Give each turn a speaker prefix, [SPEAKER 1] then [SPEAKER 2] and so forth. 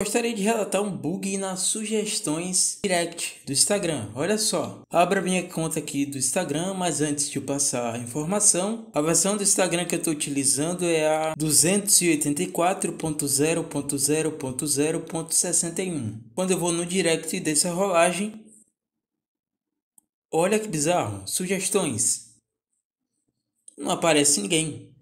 [SPEAKER 1] Gostaria de relatar um bug nas sugestões direct do Instagram. Olha só, abra minha conta aqui do Instagram, mas antes de passar a informação, a versão do Instagram que eu estou utilizando é a 284.0.0.0.61. Quando eu vou no direct dessa rolagem, olha que bizarro, sugestões. Não aparece ninguém.